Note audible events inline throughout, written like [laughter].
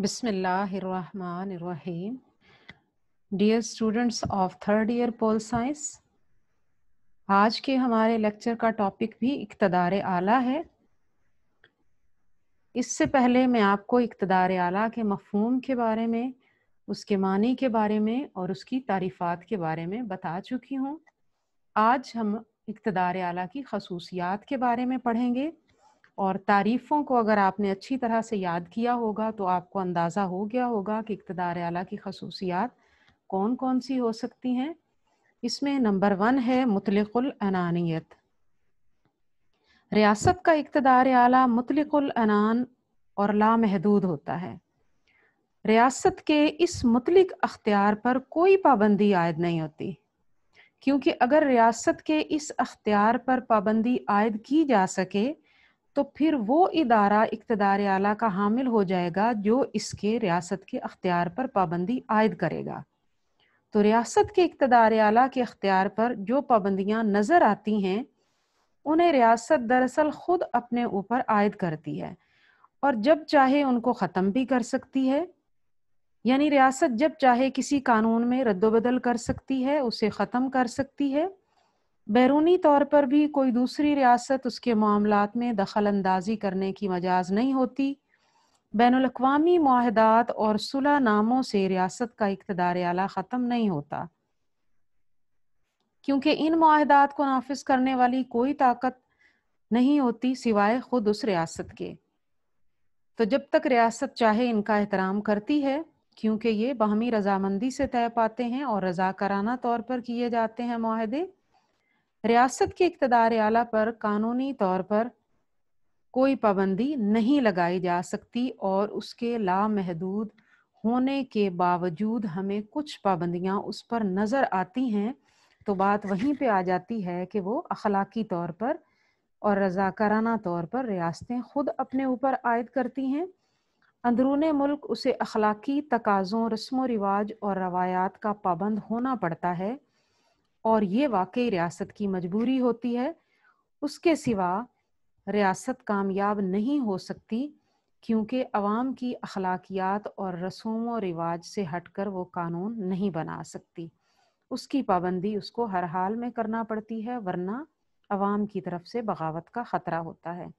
Bismillahirrahmanirrahim. Dear students of third year pol science, आज के हमारे लेक्चर का टॉपिक भी इकतदार आला है इससे पहले मैं आपको इकतदार आला के मफहूम के बारे में उसके मानी के बारे में और उसकी तारीफात के बारे में बता चुकी हूँ आज हम इकतदार आला की खसूसियात के बारे में पढ़ेंगे और तारीफ़ों को अगर आपने अच्छी तरह से याद किया होगा तो आपको अंदाज़ा हो गया होगा कि इकतदार आला की खसूसियात कौन कौन सी हो सकती हैं इसमें नंबर वन है मुतलकुल अनानियत रियासत का इकतदार आला मुतलकुल अनान और लामहदूद होता है रियासत के इस मुतलिक अख्तियार पर कोई पाबंदी आयद नहीं होती क्योंकि अगर रियासत के इस अख्तियार पर पाबंदी आयद की जा सके तो फिर वो इदारा इकतदार आला का हामिल हो जाएगा जो इसके रियासत के अख्तियार पर पाबंदी आयद करेगा तो रियासत के इकतदार आला के अख्तियार पर जो पाबंदियाँ नज़र आती हैं उन्हें रियासत दरअसल ख़ुद अपने ऊपर आयद करती है और जब चाहे उनको ख़त्म भी कर सकती है यानी रियासत जब चाहे किसी कानून में रद्दबदल कर सकती है उसे ख़त्म कर सकती है बैरूनी तौर पर भी कोई दूसरी रियासत उसके मामला में दखल अंदाजी करने की मजाज नहीं होती बैन अवी माहदात और सुलह नामों से रियासत का इकतदार आला ख़त्म नहीं होता क्योंकि इन माहदात को नाफिज करने वाली कोई ताकत नहीं होती सिवाय खुद उस रियासत के तो जब तक रियासत चाहे इनका एहतराम करती है क्योंकि ये बाहमी रजामंदी से तय पाते हैं और रजाकाराना तौर पर किए जाते हैं माहदे रियासत के इकतदार आला पर कानूनी तौर पर कोई पाबंदी नहीं लगाई जा सकती और उसके लामहदूद होने के बावजूद हमें कुछ पाबंदियाँ उस पर नज़र आती हैं तो बात वहीं पे आ जाती है कि वो अखलाकी तौर पर और रजाकाराना तौर पर रियासतें खुद अपने ऊपर आयद करती हैं अंदरून मुल्क उसे अखलाकी तकाज़ों रस्म व रिवाज और रवायात का पाबंद होना पड़ता है और ये वाकई रियासत की मजबूरी होती है उसके सिवा रियासत कामयाब नहीं हो सकती क्योंकि अवाम की अखलाकियात और रसूम और रिवाज से हटकर वो कानून नहीं बना सकती उसकी पाबंदी उसको हर हाल में करना पड़ती है वरना अवाम की तरफ से बगावत का ख़तरा होता है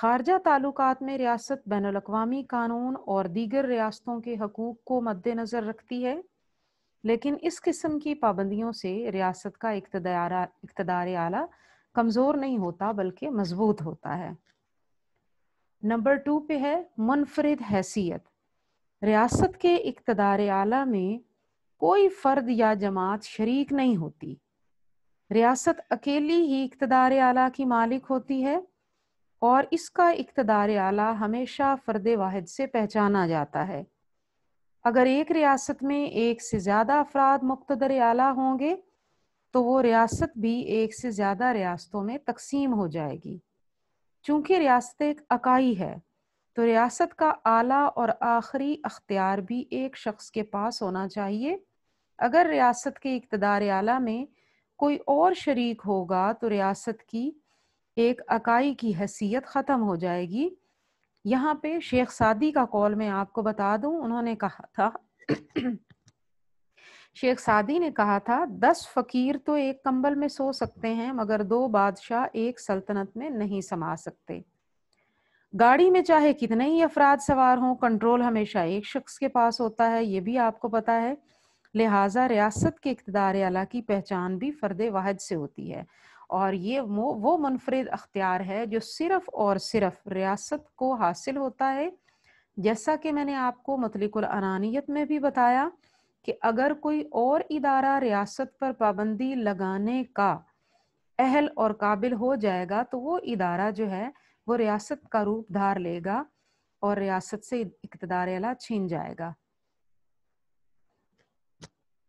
खारजा ताल्लुक में रियासत बैन अवी कानून और दीगर रियासतों के हकूक़ को मद्देनज़र रखती है लेकिन इस किस्म की पाबंदियों से रियासत का इकतदार आला कमज़ोर नहीं होता बल्कि मजबूत होता है नंबर टू पे है मुनफरद हैसियत रियासत के इकतदार आला में कोई फ़र्द या जमात शरीक नहीं होती रियासत अकेली ही इकतदार आला की मालिक होती है और इसका इकतदार आला हमेशा फ़र्द वाहिद से पहचाना जाता है अगर एक रियासत में एक से ज़्यादा अफराद मुख्तर आला होंगे तो वो रियासत भी एक से ज़्यादा रियासतों में तकसीम हो जाएगी चूँकि रियासत एक अकाई है तो रियासत का आला और आखिरी अख्तियार भी एक शख्स के पास होना चाहिए अगर रियासत के इकतदार आला में कोई और शरीक होगा तो रियासत की एक अकाई की हैसियत ख़त्म हो जाएगी यहाँ पे शेख सादी का कॉल मैं आपको बता दूं उन्होंने कहा था [clears throat] शेख सादी ने कहा था दस फकीर तो एक कंबल में सो सकते हैं मगर दो बादशाह एक सल्तनत में नहीं समा सकते गाड़ी में चाहे कितने ही अफराद सवार हों कंट्रोल हमेशा एक शख्स के पास होता है ये भी आपको पता है लिहाजा रियासत के इकतदार अला की पहचान भी फर्द वाहद से होती है और ये वो, वो मुनफरद अख्तियार है जो सिर्फ और सिर्फ रियासत को हासिल होता है जैसा कि मैंने आपको मतलिकानानियत में भी बताया कि अगर कोई और इदारा रियासत पर पाबंदी लगाने का अहल और काबिल हो जाएगा तो वो इदारा जो है वो रियासत का रूप धार लेगा और रियासत से इकतदार अला छीन जाएगा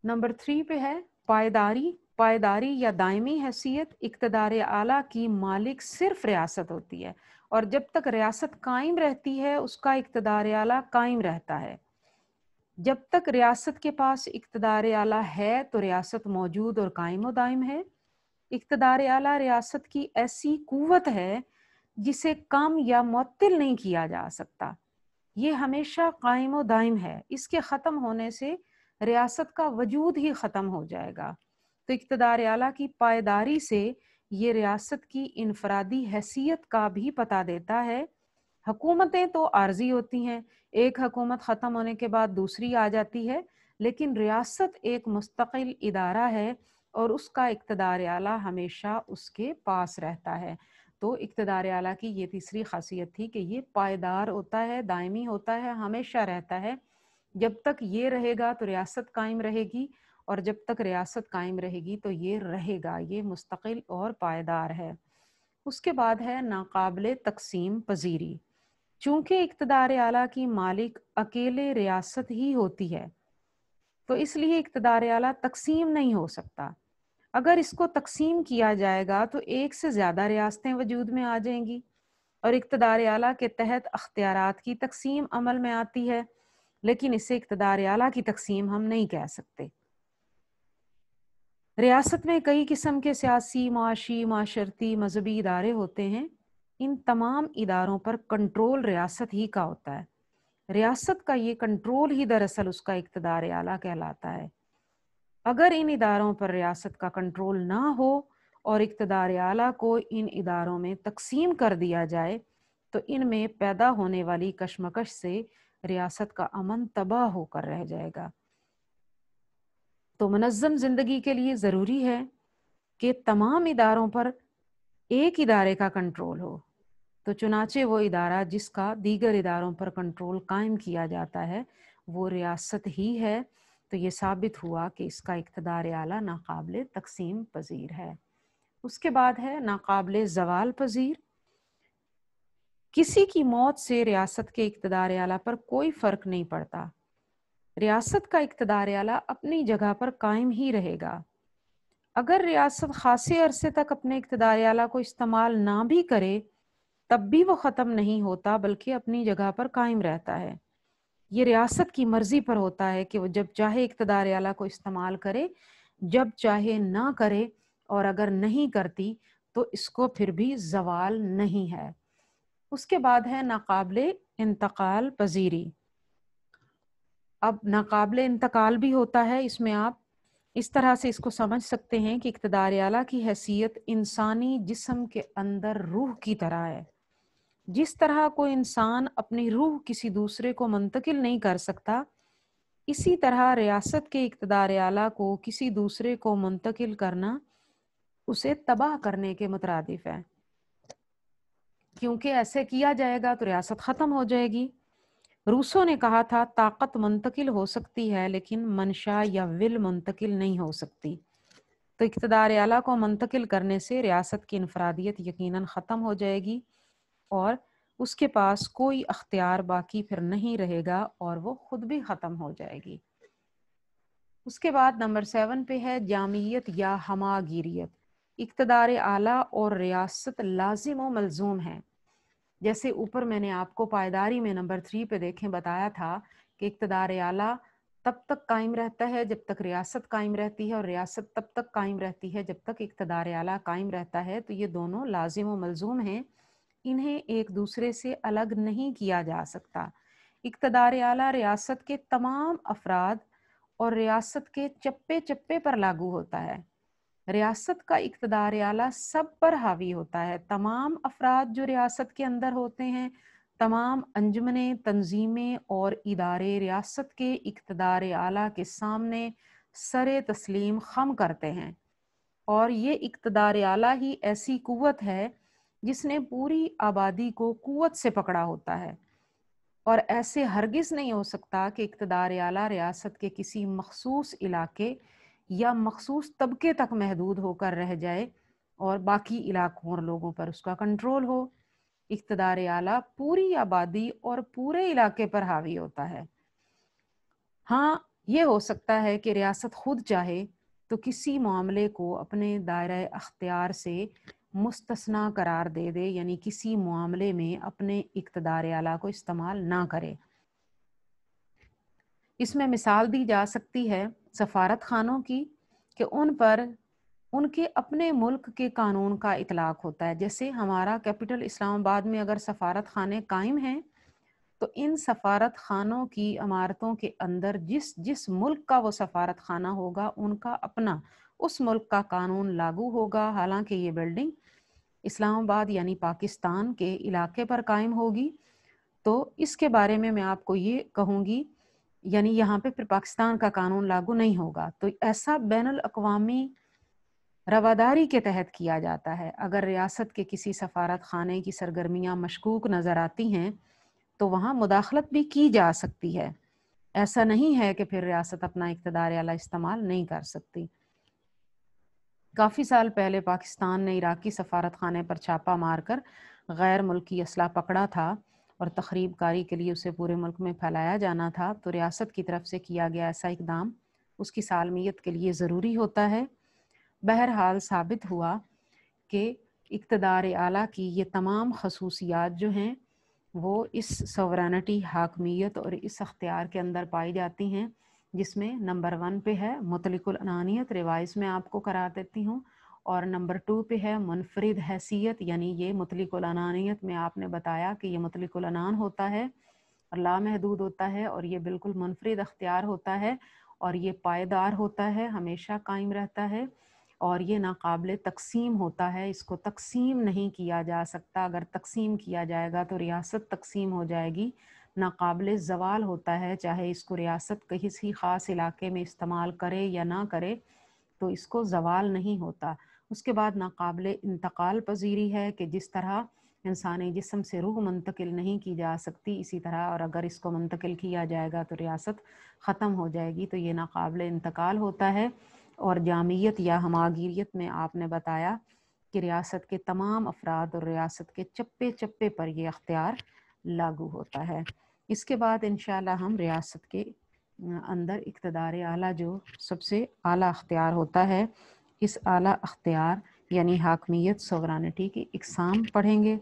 नंबर थ्री पे है पायदारी पायदारी या दायमी हैसियत इकतदार आला की मालिक सिर्फ रियासत होती है और जब तक रियासत कायम रहती है उसका इकतदार आला कायम रहता है जब तक रियासत के पास इकतदार आला है तो रियासत मौजूद और कायम दायम है इकतदार आला रियासत की ऐसी कुवत है जिसे कम या मअतल नहीं किया जा सकता ये हमेशा कायम दायम है इसके ख़त्म होने से रियासत का वजूद ही ख़त्म हो जाएगा तो इकतदार तो आला की पायदारी से ये रियासत की इनफरादी हैसियत का भी पता देता है हकूमतें तो आर्जी होती हैं एक हकूमत ख़त्म होने के बाद दूसरी आ जाती है लेकिन रियासत एक मुस्तकिल इदारा है और उसका इकतदार आला हमेशा उसके पास रहता है तो इकतदार आला की ये तीसरी खासियत थी कि ये पायदार होता है दायमी होता है हमेशा रहता है जब तक ये रहेगा तो रियासत कायम रहेगी और जब तक रियासत कायम रहेगी तो ये रहेगा ये मुस्तकिल और पायदार है उसके बाद है नाकबिल तकसीम पजीरी चूंकि इकतदार आला की मालिक अकेले रियासत ही होती है तो इसलिए इकतदार आला तकसीम नहीं हो सकता अगर इसको तकसीम किया जाएगा तो एक से ज़्यादा रियासतें वजूद में आ जाएंगी और इकतदार आला के तहत अख्तियार की तकसीम अमल में आती है लेकिन इसे इकतदार आला की तकसीम हम नहीं कह सकते रियासत में कई किस्म के सियासी माशी माशरती मजहबी इदारे होते हैं इन तमाम इदारों पर कंट्रोल रियासत ही का होता है रियासत का ये कंट्रोल ही दरअसल उसका इकतदार आला कहलाता है अगर इन इदारों पर रियासत का कंट्रोल ना हो और इकतदार आला को इन इदारों में तकसीम कर दिया जाए तो इनमें पैदा होने वाली कशमकश से रियासत का अमन तबाह होकर रह जाएगा तो मनज़म ज़िंदगी के लिए ज़रूरी है कि तमाम इदारों पर एक इदारे का कंट्रोल हो तो चुनाचे वो इदारा जिसका दीगर इदारों पर कंट्रोल कायम किया जाता है वो रियासत ही है तो ये साबित हुआ कि इसका इकतदार आला नाकबिल तकसीम पजीर है उसके बाद है नाकबिल जवाल पजीर किसी की मौत से रियासत के इकतदार आला पर कोई फ़र्क नहीं पड़ता रियासत का इकतदार आला अपनी जगह पर कायम ही रहेगा अगर रियासत खासे अरसे तक अपने इकतदार आला को इस्तेमाल ना भी करे तब भी वो ख़त्म नहीं होता बल्कि अपनी जगह पर कायम रहता है ये रियासत की मर्जी पर होता है कि वो जब चाहे इकतदार आला को इस्तेमाल करे जब चाहे ना करे और अगर नहीं करती तो इसको फिर भी जवाल नहीं है उसके बाद है नाकबले इंतकाल पजीरी अब नाकबले इंतकाल भी होता है इसमें आप इस तरह से इसको समझ सकते हैं कि इकतदार आला की हैसियत इंसानी जिसम के अंदर रूह की तरह है जिस तरह कोई इंसान अपनी रूह किसी दूसरे को मुंतकिल नहीं कर सकता इसी तरह रियासत के इकतदार आला को किसी दूसरे को मुंतकिल करना उसे तबाह करने के मुतरदिफ है क्योंकि ऐसे किया जाएगा तो रियासत ख़त्म हो जाएगी रूसो ने कहा था ताकत मुंतकिल हो सकती है लेकिन मंशा या विल मुंतकिल नहीं हो सकती तो इकतदार आला को मुंतकिल करने से रियासत की इनफरादियत यकीनन ख़त्म हो जाएगी और उसके पास कोई अख्तियार बाकी फिर नहीं रहेगा और वो खुद भी ख़त्म हो जाएगी उसके बाद नंबर सेवन पे है जामियत या हमागिरियत इकतदार आला और रियासत लाजिम व मलजूम है जैसे ऊपर मैंने आपको पायदारी में नंबर थ्री पे देखें बताया था कि इकतदार आला तब तक कायम रहता है जब तक रियासत कायम रहती है और रियासत तब तक कायम रहती है जब तक इकतदार आला कायम रहता है तो ये दोनों लाजिम व मलजूम हैं इन्हें एक दूसरे से अलग नहीं किया जा सकता इकतदार आला रियासत के तमाम अफराद और रियासत के चप्पे चप्पे पर लागू होता है रियासत का इकतदार आला सब पर हावी होता है तमाम अफराद जो रियासत के अंदर होते हैं तमाम अंजमने तंजीमें और इदारे रियासत के इकतदार आला के सामने सर तस्लीम खम करते हैं और ये इकतदार आला ही ऐसी कुत है जिसने पूरी आबादी को कुत से पकड़ा होता है और ऐसे हरगिज़ नहीं हो सकता कि इकतदार आला रियासत के किसी मखसूस इलाके या मखसूस तबके तक महदूद होकर रह जाए और बाकी इलाकों और लोगों पर उसका कंट्रोल हो इकतदार आला पूरी आबादी और पूरे इलाके पर हावी होता है हाँ ये हो सकता है कि रियासत खुद चाहे तो किसी मामले को अपने दायरे अख्तियार से मुस्तना करार दे दे यानी किसी मामले में अपने इकतदार आला को इस्तेमाल ना करे इसमें मिसाल दी जा सकती है सफारत खानों की कि उन पर उनके अपने मुल्क के कानून का इतलाक होता है जैसे हमारा कैपिटल इस्लामाबाद में अगर सफारत खाने कायम हैं तो इन सफारत खानों की इमारतों के अंदर जिस जिस मुल्क का वो सफारत खाना होगा उनका अपना उस मुल्क का कानून लागू होगा हालांकि ये बिल्डिंग इस्लामाबाद यानी पाकिस्तान के इलाके पर कायम होगी तो इसके बारे में मैं आपको ये कहूँगी यानी यहाँ पे फिर पाकिस्तान का कानून लागू नहीं होगा तो ऐसा बैन अवी रवादारी के तहत किया जाता है अगर रियासत के किसी सफारत खाने की सरगर्मियाँ मशकूक नज़र आती हैं तो वहाँ मुदाखलत भी की जा सकती है ऐसा नहीं है कि फिर रियासत अपना इकतदार आला इस्तेमाल नहीं कर सकती काफ़ी साल पहले पाकिस्तान ने इराकी सफारत खाने पर छापा मारकर गैर मुल्की असला पकड़ा था और तकरीब कारी के लिए उसे पूरे मुल्क में फैलाया जाना था तो रियासत की तरफ से किया गया ऐसा इकदाम उसकी सालमियत के लिए ज़रूरी होता है बहरहाल साबित हुआ कि इकतदार आला की ये तमाम खसूसियात जो हैं वो इस सवरानटी हाकमियत और इस अख्तियार के अंदर पाई जाती हैं जिसमें नंबर वन पे है मुतलकुल अनानियत रिवाइज में आपको करा देती हूँ और नंबर टू पे है मुनफरद हैसियत यानी ये मतलिकुलानानियत में आपने बताया कि ये मतलिकुलानान होता है और लामहदूद होता है और ये बिल्कुल मुनफरद अख्तियार होता है और ये पायदार होता है हमेशा कायम रहता है और ये नाकबिल तकसीम होता है इसको तकसीम नहीं किया जा सकता अगर तकसीम किया जाएगा तो रियासत तकसीम हो जाएगी नाकबिल जवाल होता है चाहे इसको रियासत किसी ख़ास इलाके में इस्तेमाल करे या ना करे तो इसको जवाल नहीं होता उसके बाद नाकबिल इंतकाल पजीरी है कि जिस तरह इंसानी जिसम से रूह मुंतकिल नहीं की जा सकती इसी तरह और अगर इसको मुंतकिल किया जाएगा तो रियासत ख़त्म हो जाएगी तो ये नाकबिल इंतकाल होता है और जामियत या हमागीरियत में आपने बताया कि रियासत के तमाम अफराद और रियासत के चप्पे चप्पे पर यह अख्तियार लागू होता है इसके बाद इन हम रियासत के अं, अंदर इकतदार आला जो सबसे आला अख्तियार होता है इस आला अख्तियार यानी हाकमियत सोवरानिटी की इकसाम पढ़ेंगे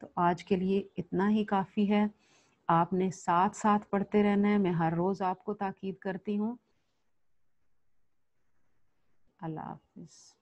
तो आज के लिए इतना ही काफ़ी है आपने साथ साथ पढ़ते रहना है मैं हर रोज़ आपको ताकीद करती हूँ अल्लाह हाफिज़